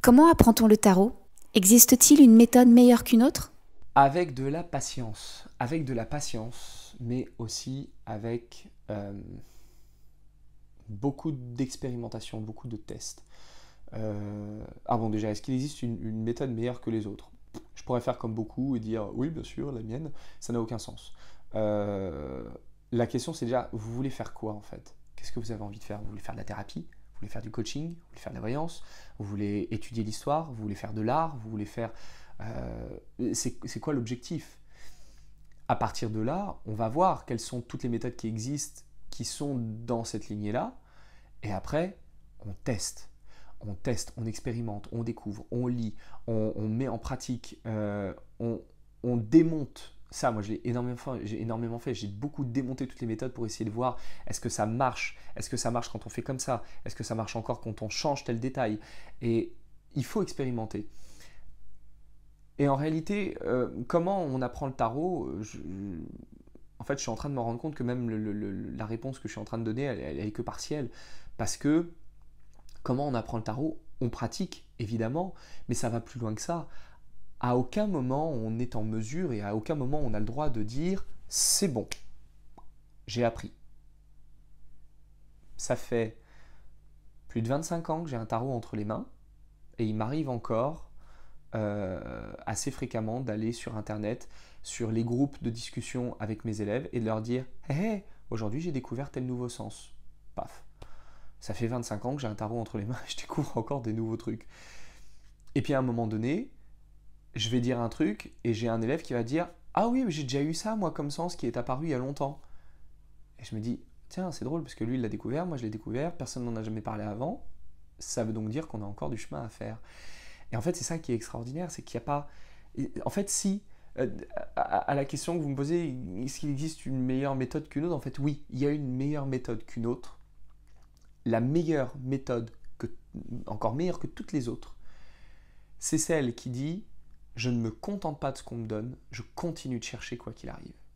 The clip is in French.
Comment apprend-on le tarot Existe-t-il une méthode meilleure qu'une autre Avec de la patience, avec de la patience, mais aussi avec euh, beaucoup d'expérimentation, beaucoup de tests. Euh, ah bon, déjà, est-ce qu'il existe une, méthode meilleure que les autres Je pourrais faire comme beaucoup et dire oui, bien sûr, la mienne, ça n'a aucun sens. Euh, la question, c'est déjà, vous voulez faire quoi en fait Qu'est-ce que vous avez envie de faire Vous voulez faire de la thérapie vous voulez faire du coaching, vous voulez faire de la voyance, vous voulez étudier l'histoire, vous voulez faire de l'art, vous voulez faire... Euh, c'est quoi l'objectif À partir de là, on va voir quelles sont toutes les méthodes qui existent, qui sont dans cette lignée-là. Et après, on teste. On teste, on expérimente, on découvre, on lit, on, met en pratique, euh, on démonte ça, moi, énormément fait. J'ai énormément fait. J'ai beaucoup démonté toutes les méthodes pour essayer de voir est-ce que ça marche Est-ce que ça marche quand on fait comme ça Est-ce que ça marche encore quand on change tel détail Et il faut expérimenter. Et en réalité, euh, comment on apprend le tarot euh, En fait, je suis en train de me rendre compte que même la réponse que je suis en train de donner, elle, n'est que partielle. Parce que comment on apprend le tarot On pratique, évidemment, mais ça va plus loin que ça à aucun moment on est en mesure et à aucun moment on a le droit de dire c'est bon, j'ai appris. Ça fait plus de 25 ans que j'ai un tarot entre les mains et il m'arrive encore euh, assez fréquemment d'aller sur internet, sur les groupes de discussion avec mes élèves et de leur dire hé, hey, aujourd'hui j'ai découvert tel nouveau sens. Paf. Ça fait 25 ans que j'ai un tarot entre les mains et je découvre encore des nouveaux trucs. Et puis à un moment donné, je vais dire un truc et j'ai un élève qui va dire Ah oui, mais j'ai déjà eu ça, moi, comme sens qui est apparu il y a longtemps. Et je me dis Tiens, c'est drôle parce que lui, il l'a découvert, moi, je l'ai découvert, personne n'en a jamais parlé avant. Ça veut donc dire qu'on a encore du chemin à faire. Et en fait, c'est ça qui est extraordinaire, c'est qu'il n'y a pas. En fait, si. Euh, à la question que vous me posez, est-ce qu'il existe une meilleure méthode qu'une autre En fait, oui, il y a une meilleure méthode qu'une autre. La meilleure méthode, que... encore meilleure que toutes les autres, c'est celle qui dit je ne me contente pas de ce qu'on me donne, je continue de chercher quoi qu'il arrive.